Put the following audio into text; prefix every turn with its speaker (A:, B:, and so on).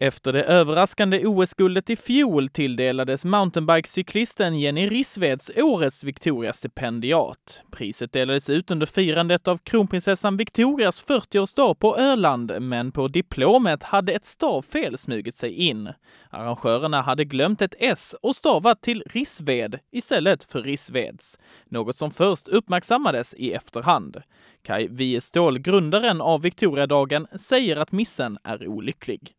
A: Efter det överraskande OS-guldet i fjol tilldelades mountainbikecyklisten Jenny Rissveds årets Victoria-stipendiat. Priset delades ut under firandet av kronprinsessan Victorias 40-årsdag på Öland, men på diplomet hade ett stavfel smugit sig in. Arrangörerna hade glömt ett S och stavat till Rissved istället för Rissveds, något som först uppmärksammades i efterhand. Kai Wiestål, grundaren av Victoriadagen, säger att missen är olycklig.